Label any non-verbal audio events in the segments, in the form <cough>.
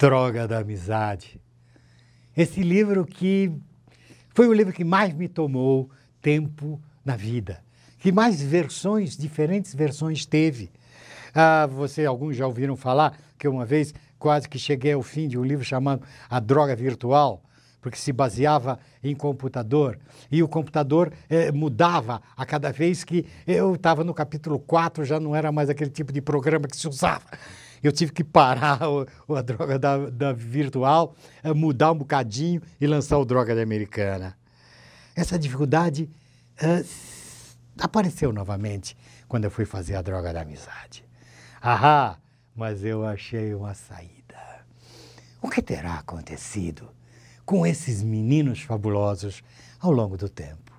droga da amizade. Esse livro que foi o livro que mais me tomou tempo na vida, que mais versões, diferentes versões teve. Ah, você, alguns já ouviram falar que uma vez quase que cheguei ao fim de um livro chamado A Droga Virtual, porque se baseava em computador. E o computador eh, mudava a cada vez que eu estava no capítulo 4, já não era mais aquele tipo de programa que se usava eu tive que parar <laughs> o, a droga da, da virtual, mudar um bocadinho e lançar o droga da americana. Essa dificuldade uh, apareceu novamente quando eu fui fazer a droga da amizade. Ahá, mas eu achei uma saída. O que terá acontecido com esses meninos fabulosos ao longo do tempo?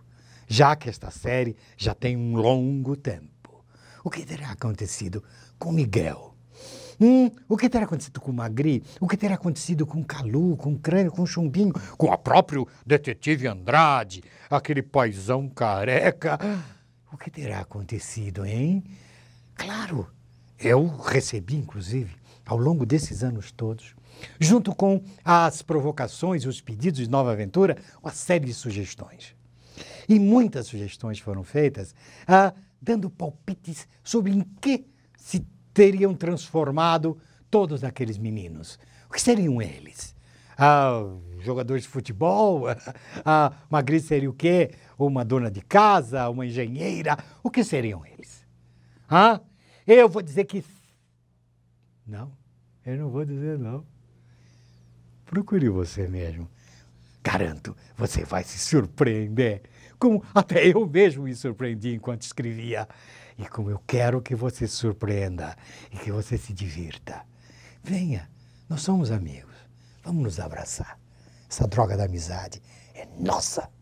Já que esta série já tem um longo tempo. O que terá acontecido com Miguel, Hum, o que terá acontecido com o Magri? O que terá acontecido com o Calu, com o Crânio, com o Chumbinho, com o próprio detetive Andrade, aquele paizão careca? O que terá acontecido, hein? Claro, eu recebi, inclusive, ao longo desses anos todos, junto com as provocações, os pedidos de Nova Aventura, uma série de sugestões. E muitas sugestões foram feitas, ah, dando palpites sobre em que se teriam transformado todos aqueles meninos? O que seriam eles? Ah, jogadores de futebol? <laughs> Ah, uma gris seria o quê? Uma dona de casa? Uma engenheira? O que seriam eles? Ah, eu vou dizer que. Não, eu não vou dizer não. Procure você mesmo. Garanto, você vai se surpreender. Como até eu mesmo me surpreendi enquanto escrevia. E como eu quero que você se surpreenda e que você se divirta. Venha, nós somos amigos. Vamos nos abraçar. Essa droga da amizade é nossa.